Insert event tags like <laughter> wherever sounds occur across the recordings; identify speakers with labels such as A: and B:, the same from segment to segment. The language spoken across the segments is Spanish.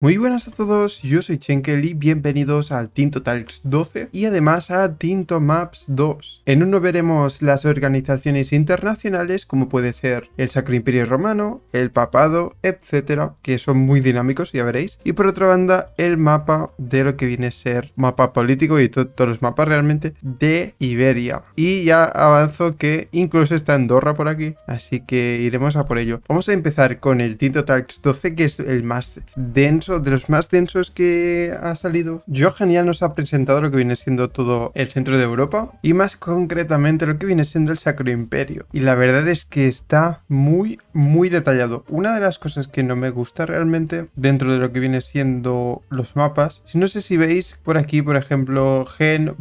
A: Muy buenas a todos, yo soy Chenkel y bienvenidos al Tinto Talks 12 y además a Tinto Maps 2. En uno veremos las organizaciones internacionales como puede ser el Sacro Imperio Romano, el Papado, etcétera, que son muy dinámicos, ya veréis. Y por otra banda, el mapa de lo que viene a ser mapa político y todos los mapas realmente de Iberia. Y ya avanzo que incluso está Andorra por aquí, así que iremos a por ello. Vamos a empezar con el Tinto Talks 12 que es el más denso de los más densos que ha salido, Johan ya nos ha presentado lo que viene siendo todo el centro de Europa y más concretamente lo que viene siendo el Sacro Imperio. Y la verdad es que está muy, muy detallado. Una de las cosas que no me gusta realmente dentro de lo que viene siendo los mapas, si no sé si veis por aquí, por ejemplo, Gen.nau.mag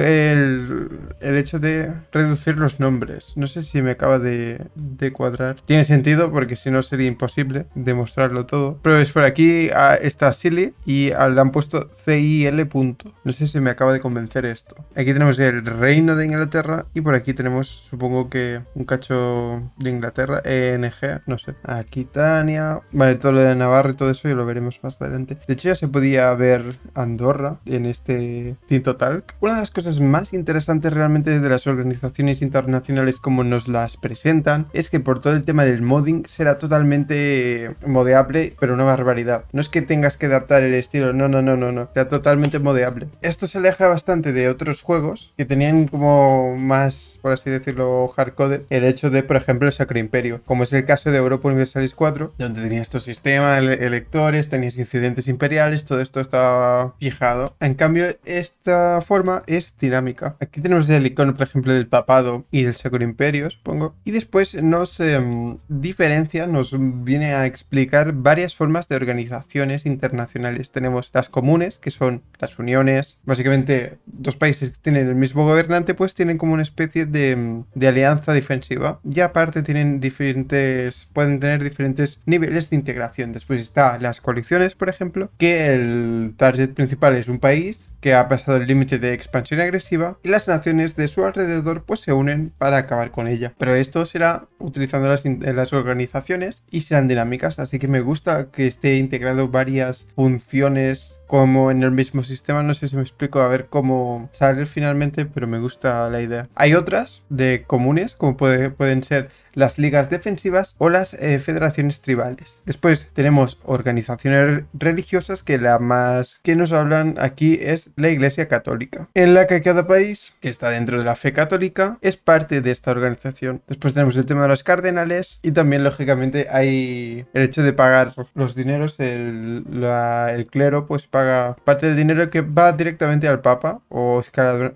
A: el, hecho de reducir los nombres. No sé si me acaba de, de cuadrar. Tiene sentido porque si no sería imposible demostrarlo todo. Pero es por aquí está Silly y le han puesto CIL. Punto. No sé si me acaba de convencer esto. Aquí tenemos el Reino de Inglaterra y por aquí tenemos, supongo que un cacho de Inglaterra, ENG, no sé. Aquitania. Vale, todo lo de Navarra y todo eso ya lo veremos más adelante. De hecho, ya se podía ver Andorra en este Tinto Talk. Una de las cosas más interesantes realmente de las organizaciones internacionales como nos las presentan es que por todo el tema del modding será totalmente modeable, pero una barbaridad. No es que tengas que adaptar el estilo, no, no, no, no, no. sea totalmente modeable. Esto se aleja bastante de otros juegos que tenían como más, por así decirlo, hardcode, el hecho de, por ejemplo, el Sacro Imperio, como es el caso de Europa Universalis 4, donde tenías tu sistema de electores, tenías incidentes imperiales, todo esto estaba fijado. En cambio, esta forma es dinámica. Aquí tenemos el icono, por ejemplo, del papado y del Sacro Imperio, supongo. Y después nos em, diferencia, nos viene a explicar varias formas de organizaciones internacionales. Tenemos las comunes, que son las uniones. Básicamente, dos países que tienen el mismo gobernante, pues tienen como una especie de, de alianza defensiva. Y aparte tienen diferentes. pueden tener diferentes niveles de integración. Después está las coaliciones, por ejemplo, que el target principal es un país que ha pasado el límite de expansión agresiva y las naciones de su alrededor pues se unen para acabar con ella. Pero esto será utilizando las, eh, las organizaciones y serán dinámicas, así que me gusta que esté integrado varias funciones como en el mismo sistema, no sé si me explico a ver cómo sale finalmente, pero me gusta la idea. Hay otras de comunes, como pueden ser las ligas defensivas o las eh, federaciones tribales. Después tenemos organizaciones religiosas que la más que nos hablan aquí es la Iglesia Católica, en la que cada país que está dentro de la fe católica es parte de esta organización. Después tenemos el tema de los cardenales y también lógicamente hay el hecho de pagar los dineros, el, el clero pues paga parte del dinero que va directamente al Papa o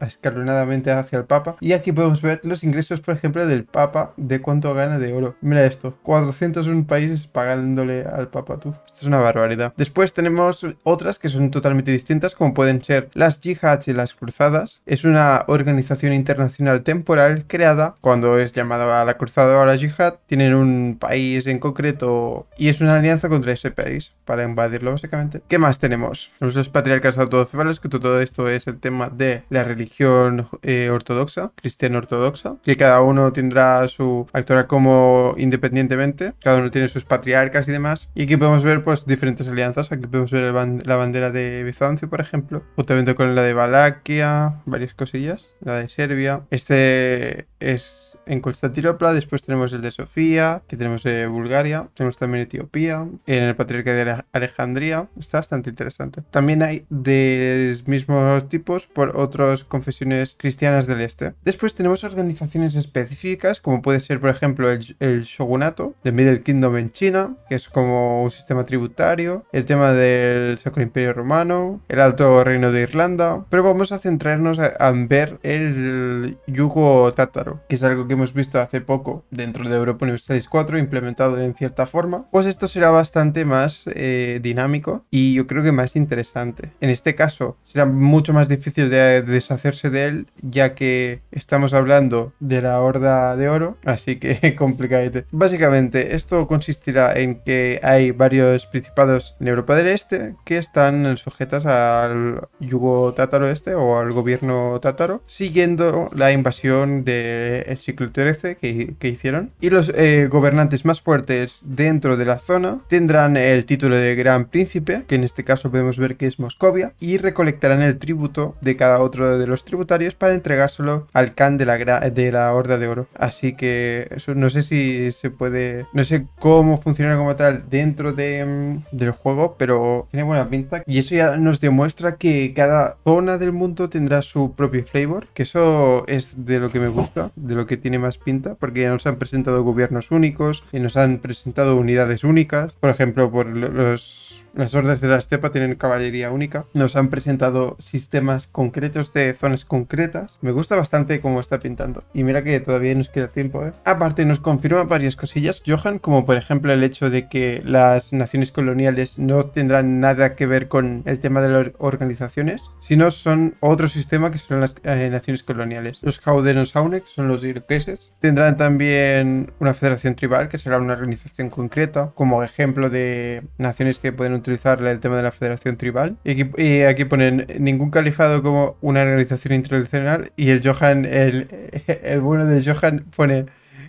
A: escalonadamente hacia el Papa. Y aquí podemos ver los ingresos, por ejemplo, del Papa de cuánto gana de oro. Mira esto, 401 países pagándole al Papa, tú. Esto es una barbaridad. Después tenemos otras que son totalmente distintas, como pueden ser las Jihad y las Cruzadas. Es una organización internacional temporal creada cuando es llamada a la Cruzada o a la Jihad. Tienen un país en concreto y es una alianza contra ese país para invadirlo, básicamente. ¿Qué más tenemos? Los patriarcas autocefales, que todo esto es el tema de la religión eh, ortodoxa, cristiana ortodoxa, que cada uno tendrá su actora como independientemente, cada uno tiene sus patriarcas y demás, y aquí podemos ver pues diferentes alianzas, aquí podemos ver la bandera de Bizancio, por ejemplo, juntamente con la de Valaquia, varias cosillas, la de Serbia, este es en Constantinopla, después tenemos el de Sofía, que tenemos en eh, Bulgaria, tenemos también Etiopía, en el Patriarca de Alejandría, está bastante interesante. También hay de los mismos tipos por otras confesiones cristianas del este. Después tenemos organizaciones específicas, como puede ser por ejemplo el, shogunato de Middle Kingdom en China, que es como un sistema tributario, el tema del Sacro Imperio Romano, el Alto Reino de Irlanda, pero vamos a centrarnos en ver el yugo tátaro que es algo que hemos visto hace poco dentro de Europa Universalis 4, implementado en cierta forma, pues esto será bastante más eh, dinámico y yo creo que más interesante. En este caso será mucho más difícil de deshacerse de él, ya que estamos hablando de la horda de oro, así que <laughs> complicadete. Básicamente, esto consistirá en que hay varios principados en Europa del Este que están sujetas al yugo tátaro este o al gobierno tátaro, siguiendo la invasión de el ciclo 13 que, hicieron. Y los eh, gobernantes más fuertes dentro de la zona tendrán el título de Gran Príncipe, que en este caso podemos ver que es Moscovia, y recolectarán el tributo de cada otro de los tributarios para entregárselo al Khan de la, de la Horda de Oro. Así que eso, no sé si se puede, no sé cómo funciona como tal dentro de, mm, del juego, pero tiene buena pinta. Y eso ya nos demuestra que cada zona del mundo tendrá su propio flavor, que eso es de lo que me gusta de lo que tiene más pinta, porque ya nos han presentado gobiernos únicos y nos han presentado unidades únicas, por ejemplo, por los las hordas de la estepa tienen caballería única. Nos han presentado sistemas concretos de zonas concretas. Me gusta bastante cómo está pintando. Y mira que todavía nos queda tiempo, ¿eh? Aparte, nos confirma varias cosillas, Johan, como por ejemplo el hecho de que las naciones coloniales no tendrán nada que ver con el tema de las organizaciones, sino son otro sistema que son las eh, naciones coloniales. Los Haudenosaunek son los iroqueses. Tendrán también una federación tribal, que será una organización concreta, como ejemplo de naciones que pueden utilizar el tema de la federación tribal. Y aquí, ponen ningún califado como una organización internacional y el Johan, el, <laughs> bueno de Johan pone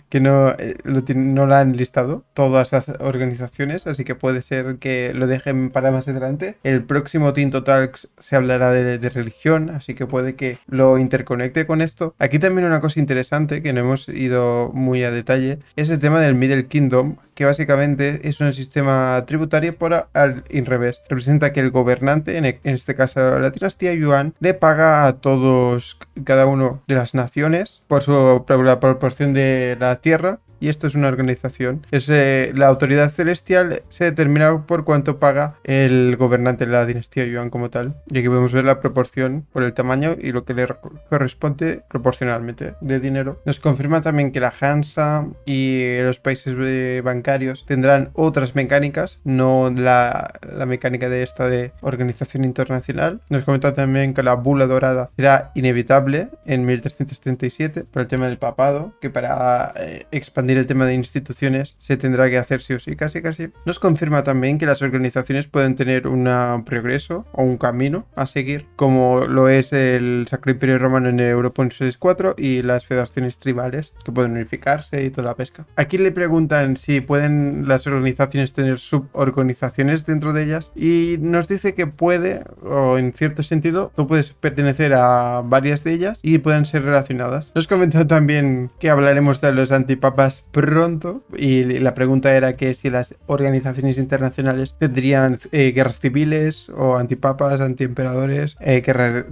A: que no, eh, lo, no la han listado todas las organizaciones, así que puede ser que lo dejen para más adelante. El próximo Tinto Talks se hablará de, de, religión, así que puede que lo interconecte con esto. Aquí también una cosa interesante que no hemos ido muy a detalle es el tema del Middle Kingdom, que básicamente es un sistema tributario por al revés. Representa que el gobernante, e, en este caso la dinastía Yuan, le paga a todos, cada uno de las naciones, por su la proporción de la tierra y esto es una organización. Es, la autoridad celestial se determina por cuánto paga el gobernante de la dinastía Yuan como tal. Y aquí podemos ver la proporción por el tamaño y lo que le corresponde proporcionalmente de dinero. Nos confirma también que la Hansa y los países eh, bancarios tendrán otras mecánicas, no la, mecánica de esta de organización internacional. Nos comenta también que la bula dorada será inevitable en 1337 por el tema del papado, que para expandir eh, el tema de instituciones, se tendrá que hacer sí o sí, casi casi. Nos confirma también que las organizaciones pueden tener un progreso o un camino a seguir, como lo es el Sacro Imperio Romano en Europa en 64 y las federaciones tribales, que pueden unificarse y toda la pesca. Aquí le preguntan si pueden las organizaciones tener suborganizaciones dentro de ellas y nos dice que puede, o en cierto sentido, tú puedes pertenecer a varias de ellas y pueden ser relacionadas. Nos comentó también que hablaremos de los antipapas pronto. Y la pregunta era que si las organizaciones internacionales tendrían eh, guerras civiles o antipapas, antiemperadores, eh, guerras,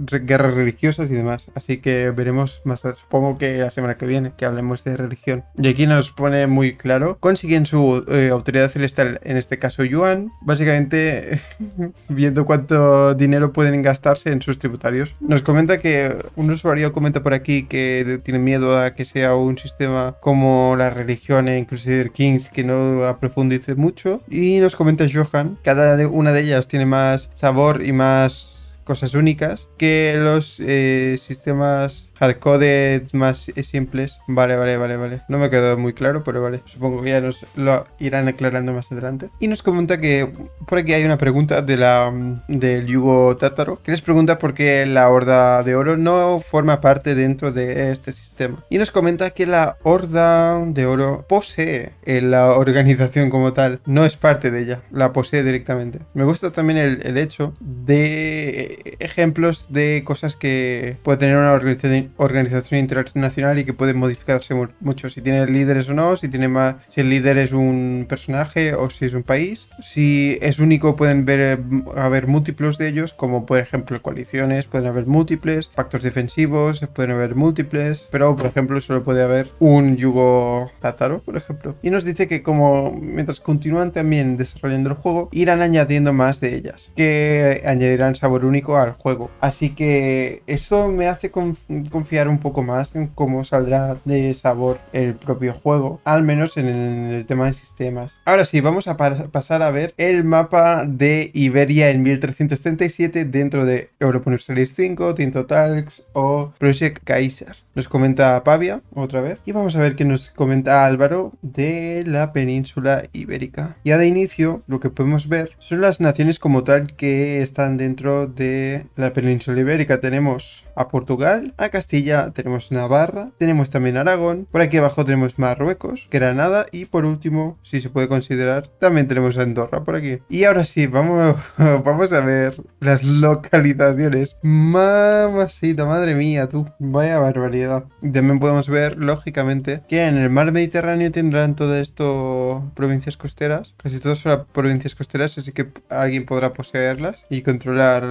A: religiosas y demás. Así que veremos más, supongo que la semana que viene, que hablemos de religión. Y aquí nos pone muy claro, consiguen su eh, autoridad celestial, en este caso Yuan, básicamente <laughs> viendo cuánto dinero pueden gastarse en sus tributarios. Nos comenta que un usuario comenta por aquí que tiene miedo a que sea un sistema como la religiones, en Crusader Kings, que no aprofundice mucho. Y nos comenta Johan, cada una de ellas tiene más sabor y más cosas únicas que los eh, sistemas Hardcoded más simples. Vale, vale, vale, vale. No me ha quedado muy claro, pero vale. Supongo que ya nos lo irán aclarando más adelante. Y nos comenta que por aquí hay una pregunta de la mm, del Yugo Tátaro, que les pregunta por qué la Horda de Oro no forma parte dentro de este sistema. Y nos comenta que la Horda de Oro posee eh, la organización como tal, no es parte de ella, la posee directamente. Me gusta también el hecho de eh, ejemplos de cosas que puede tener una organización organización internacional y que puede modificarse mucho si tiene líderes o no, si tiene más, si el líder es un personaje o si es un país. Si es único pueden ver, eh, haber múltiplos de ellos, como por ejemplo coaliciones, pueden haber múltiples, pactos defensivos, pueden haber múltiples, pero por ejemplo solo puede haber un yugo tátaro, por ejemplo. Y nos dice que como mientras continúan también desarrollando el juego, irán añadiendo más de ellas, que añadirán sabor único al juego. Así que eso me hace con confiar un poco más en cómo saldrá de sabor el propio juego, al menos en el tema de sistemas. Ahora sí, vamos a pasar a ver el mapa de Iberia en 1337 dentro de Europa Universalis 5, Tinto Talks o Project Kaiser. Nos comenta Pavia otra vez y vamos a ver qué nos comenta Álvaro de la península ibérica. Ya de inicio lo que podemos ver son las naciones como tal que están dentro de la península ibérica. Tenemos a Portugal, a Castilla, tenemos Navarra, tenemos también Aragón, por aquí abajo tenemos Marruecos, Granada y por último, si se puede considerar, también tenemos Andorra por aquí. Y ahora sí, vamos, <laughs> vamos a ver las localizaciones. Mamasita, madre mía, tú, vaya barbaridad. También podemos ver, lógicamente, que en el mar Mediterráneo tendrán todo esto provincias costeras. Casi todas son provincias costeras, así que alguien podrá poseerlas y controlar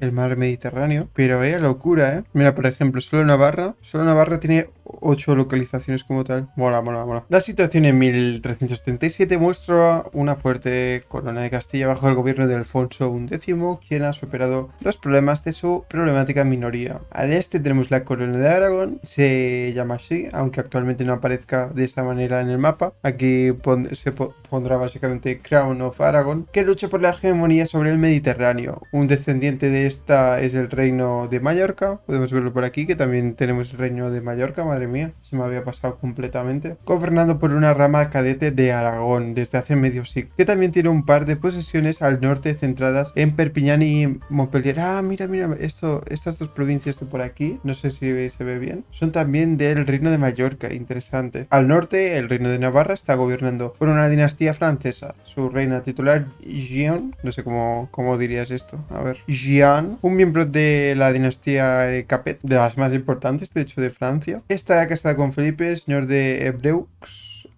A: el mar Mediterráneo. Pero vaya locura, ¿eh? Mira, por ejemplo, solo Navarra. Solo Navarra tiene 8 localizaciones como tal. Mola, mola, mola. La situación en 1377 muestra una fuerte corona de Castilla bajo el gobierno de Alfonso X, quien ha superado los problemas de su problemática minoría. Al este tenemos la corona de Aragón, se llama así, aunque actualmente no aparezca de esa manera en el mapa. Aquí se pondrá básicamente Crown of Aragón, que lucha por la hegemonía sobre el Mediterráneo. Un descendiente de esta es el reino de Mallorca, podemos verlo por aquí, que también tenemos el Reino de Mallorca, madre mía, se me había pasado completamente. gobernando por una rama cadete de Aragón desde hace medio siglo, que también tiene un par de posesiones al norte centradas en Perpiñán y Montpellier. Ah, mira, mira, esto, estas dos provincias de por aquí, no sé si se ve bien, son también del Reino de Mallorca, interesante. Al norte, el Reino de Navarra está gobernando por una dinastía francesa, su reina titular, Jean, no sé cómo, cómo dirías esto, a ver, Jean, un miembro de la dinastía eh, Capet, de las más importantes, de hecho, de Francia. Está casada con Felipe, señor de Ebreux,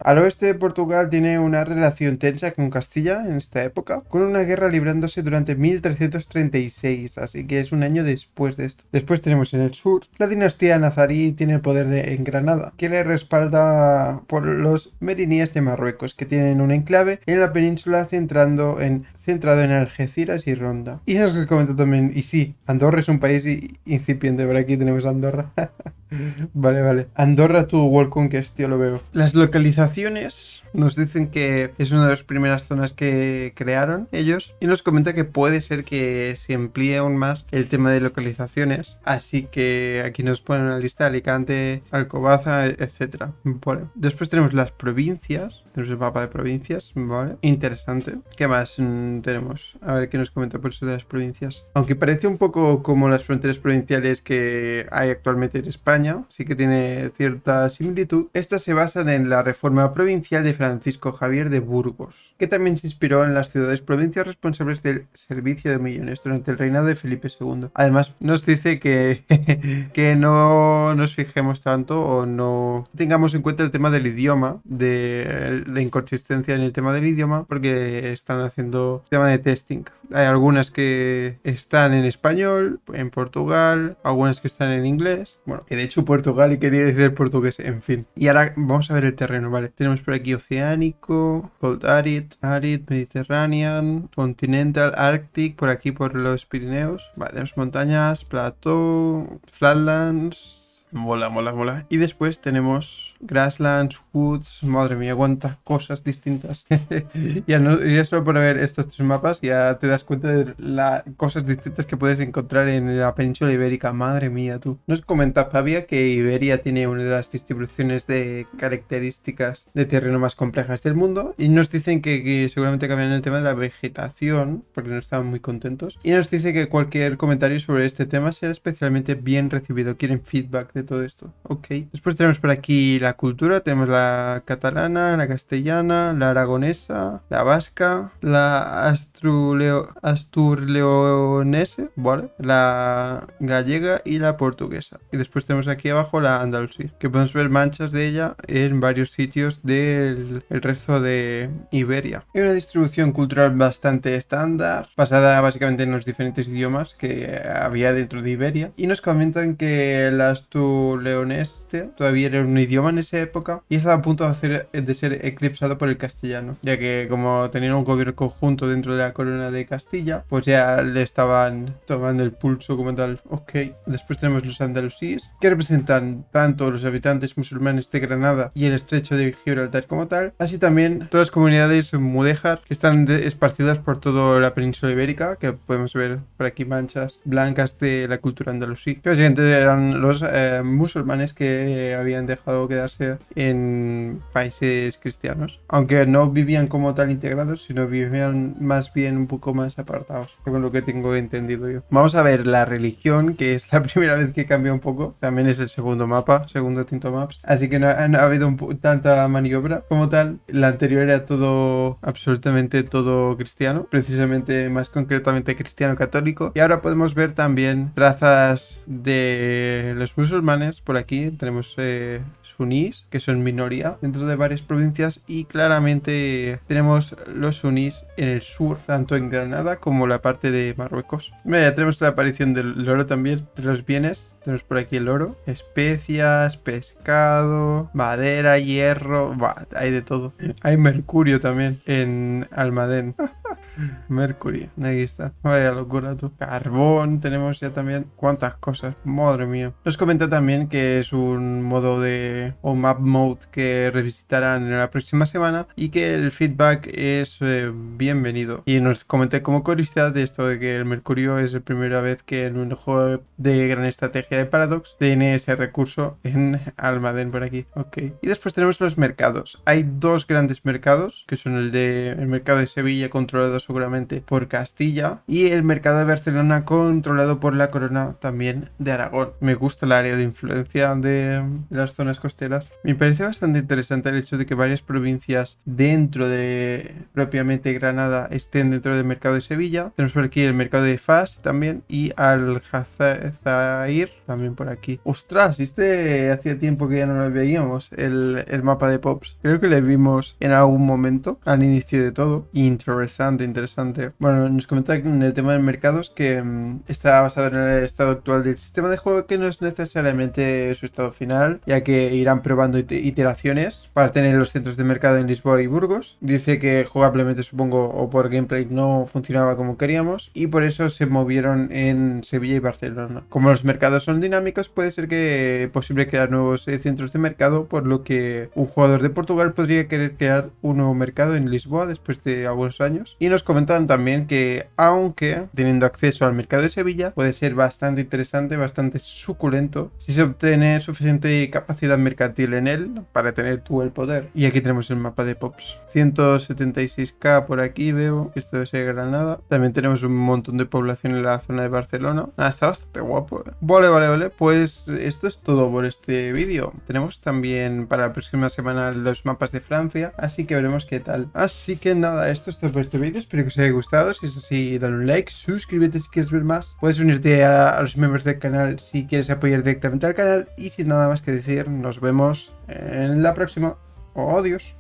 A: al oeste de Portugal tiene una relación tensa con Castilla en esta época, con una guerra librándose durante 1336, así que es un año después de esto. Después tenemos en el sur, la dinastía nazarí tiene el poder de, en Granada, que le respalda por los meriníes de Marruecos, que tienen un enclave en la península centrando en centrado en Algeciras y Ronda. Y nos comentó también, y sí, Andorra es un país incipiente, por aquí tenemos Andorra. <laughs> <laughs> Vale, vale. Andorra to World es tío, lo veo. Las localizaciones nos dicen que es una de las primeras zonas que crearon ellos y nos comenta que puede ser que se emplee aún más el tema de localizaciones. Así que aquí nos ponen una lista de Alicante, Alcobaza, etc. Bueno, Después tenemos las provincias tenemos el mapa de provincias, ¿vale? Interesante. ¿Qué más mm, tenemos? A ver qué nos comenta por eso de las provincias. Aunque parece un poco como las fronteras provinciales que hay actualmente en España, sí que tiene cierta similitud. Estas se basan en la reforma provincial de Francisco Javier de Burgos, que también se inspiró en las ciudades provincias responsables del servicio de millones durante el reinado de Felipe II. Además, nos dice que, <laughs> que no nos fijemos tanto o no tengamos en cuenta el tema del idioma, de la inconsistencia en el tema del idioma porque están haciendo tema de testing. Hay algunas que están en español, en Portugal, algunas que están en inglés. Bueno, que de hecho Portugal y quería decir portugués, en fin. Y ahora vamos a ver el terreno, ¿vale? Tenemos por aquí oceánico, cold arid, arid, mediterranean, continental, arctic, por aquí por los Pirineos. Vale, tenemos montañas, plateau, flatlands, Mola, mola, mola. Y después tenemos Grasslands, Woods, madre mía, cuántas cosas distintas. <laughs> ya, solo por ver estos tres mapas ya te das cuenta de las cosas distintas que puedes encontrar en la península ibérica, madre mía tú. Nos comenta Fabia que Iberia tiene una de las distribuciones de características de terreno más complejas del mundo y nos dicen que, seguramente cambian el tema de la vegetación porque no estaban muy contentos y nos dice que cualquier comentario sobre este tema será especialmente bien recibido, quieren feedback todo esto. Ok. Después tenemos por aquí la cultura. Tenemos la catalana, la castellana, la aragonesa, la vasca, la astruleo, asturleonese, ¿vale? La gallega y la portuguesa. Y después tenemos aquí abajo la andalusí, que podemos ver manchas de ella en varios sitios del resto de Iberia. Hay una distribución cultural bastante estándar, basada básicamente en los diferentes idiomas que había dentro de Iberia. Y nos comentan que la astur leonés todavía era un idioma en esa época y estaba a punto de, ser eclipsado por el castellano, ya que como tenían un gobierno conjunto dentro de la corona de Castilla, pues ya le estaban tomando el pulso como tal. Ok, después tenemos los andalusíes, que representan tanto los habitantes musulmanes de Granada y el estrecho de Gibraltar como tal, así también todas las comunidades mudéjar que están esparcidas por toda la península ibérica, que podemos ver por aquí manchas blancas de la cultura andalusí, que básicamente eran los eh, musulmanes que habían dejado quedarse en países cristianos. Aunque no vivían como tal integrados, sino vivían más bien un poco más apartados, con lo que tengo entendido yo. Vamos a ver la religión, que es la <laughs> primera vez que cambia un poco. También es el segundo mapa, segundo Tinto Maps. Así que no, ha, habido tanta maniobra como tal. La anterior era todo, absolutamente todo cristiano, precisamente más concretamente cristiano católico. Y ahora podemos ver también trazas de los musulmanes por aquí, tenemos eh, sunís, que son minoría dentro de varias provincias, y claramente tenemos los sunís en el sur, tanto en Granada como la parte de Marruecos. Mira, tenemos la aparición del loro también, de los bienes, tenemos por aquí el oro. Especias, pescado, madera, hierro. hay de todo. Hay mercurio también en Almadén. <laughs> mercurio, ahí está. Vaya locura tú. Carbón, tenemos ya también. Cuántas cosas. Madre mía. Nos comenta también que es un modo de. o map mode que revisitarán en la próxima semana. Y que el feedback es eh, bienvenido. Y nos comenté como curiosidad de esto de que el mercurio es la primera vez que en un juego de gran estrategia de Paradox tiene ese recurso en Almadén por aquí. Ok. Y después tenemos los mercados. Hay dos grandes mercados, que son el de el mercado de Sevilla controlado seguramente por Castilla y el mercado de Barcelona controlado por la corona también de Aragón. Me gusta el área de influencia de las zonas costeras. Me parece bastante interesante el hecho de que varias provincias dentro de propiamente Granada estén dentro del mercado de Sevilla. Tenemos por aquí el mercado de Fas también y al también por aquí. Ostras, este hacía tiempo que ya no lo veíamos, el, mapa de Pops. Creo que le vimos en algún momento, al inicio de todo. Interesante, interesante. Bueno, nos comenta en el tema de mercados que mm, está basado en el estado actual del sistema de juego, que no es necesariamente su estado final, ya que irán probando iteraciones para tener los centros de mercado en Lisboa y Burgos. Dice que jugablemente, supongo, o por gameplay no funcionaba como queríamos, y por eso se movieron en Sevilla y Barcelona. Como los mercados son dinámicos, puede ser que posible crear nuevos eh, centros de mercado, por lo que un jugador de Portugal podría querer crear un nuevo mercado en Lisboa después de algunos años. Y nos comentaron también que, aunque teniendo acceso al mercado de Sevilla, puede ser bastante interesante, bastante suculento, si se obtiene suficiente capacidad mercantil en él para tener tú el poder. Y aquí tenemos el mapa de Pops. 176k por aquí veo, que esto es Granada. También tenemos un montón de población en la zona de Barcelona. Ah, está bastante guapo. Eh. Vale, vale, pues esto es todo por este vídeo. Tenemos también para la próxima semana los mapas de Francia, así que veremos qué tal. Así que nada, esto es todo por este vídeo, espero que os haya gustado. Si es así, dale un like, suscríbete si quieres ver más. Puedes unirte a, los miembros del canal si quieres apoyar directamente al canal. Y sin nada más que decir, nos vemos en la próxima. Adiós.